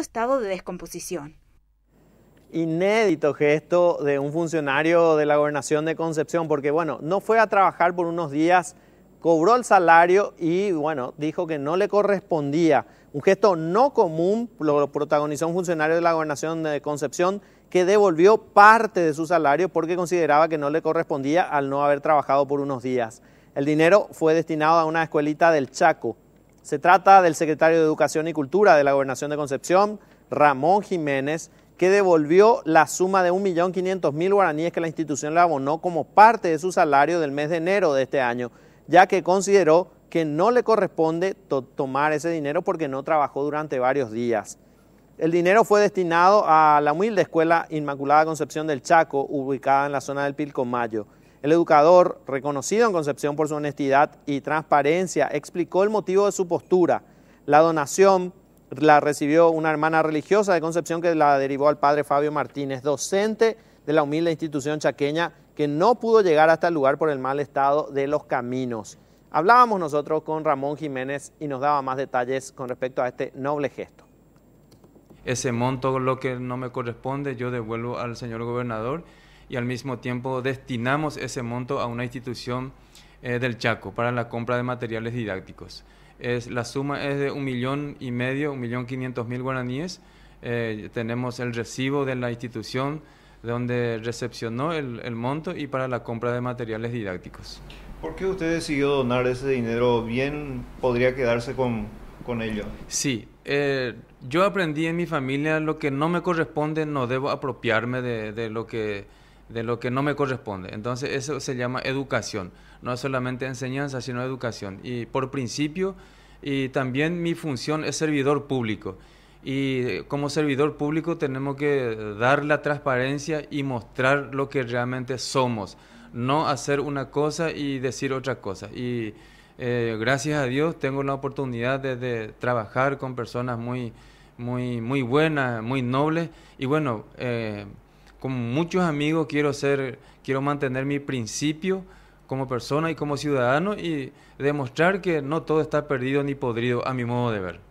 estado de descomposición. Inédito gesto de un funcionario de la gobernación de Concepción, porque bueno, no fue a trabajar por unos días, cobró el salario y bueno, dijo que no le correspondía. Un gesto no común lo protagonizó un funcionario de la gobernación de Concepción que devolvió parte de su salario porque consideraba que no le correspondía al no haber trabajado por unos días. El dinero fue destinado a una escuelita del Chaco. Se trata del secretario de Educación y Cultura de la Gobernación de Concepción, Ramón Jiménez, que devolvió la suma de 1.500.000 guaraníes que la institución le abonó como parte de su salario del mes de enero de este año, ya que consideró que no le corresponde tomar ese dinero porque no trabajó durante varios días. El dinero fue destinado a la humilde Escuela Inmaculada Concepción del Chaco, ubicada en la zona del Pilcomayo. El educador, reconocido en Concepción por su honestidad y transparencia, explicó el motivo de su postura. La donación la recibió una hermana religiosa de Concepción que la derivó al padre Fabio Martínez, docente de la humilde institución chaqueña que no pudo llegar hasta el lugar por el mal estado de los caminos. Hablábamos nosotros con Ramón Jiménez y nos daba más detalles con respecto a este noble gesto. Ese monto, lo que no me corresponde, yo devuelvo al señor gobernador y al mismo tiempo destinamos ese monto a una institución eh, del Chaco para la compra de materiales didácticos. Es, la suma es de un millón y medio, un millón quinientos mil guaraníes. Eh, tenemos el recibo de la institución donde recepcionó el, el, monto y para la compra de materiales didácticos. ¿Por qué usted decidió donar ese dinero? Bien, podría quedarse con, con ello. Sí, eh, yo aprendí en mi familia lo que no me corresponde, no debo apropiarme de, de lo que de lo que no me corresponde. Entonces eso se llama educación, no es solamente enseñanza, sino educación. Y por principio, y también mi función es servidor público. Y eh, como servidor público tenemos que dar la transparencia y mostrar lo que realmente somos, no hacer una cosa y decir otra cosa. Y eh, gracias a Dios tengo la oportunidad de, trabajar con personas muy, muy, muy buenas, muy nobles. Y bueno, eh, con muchos amigos quiero quiero mantener mi principio como persona y como ciudadano y demostrar que no todo está perdido ni podrido a mi modo de ver.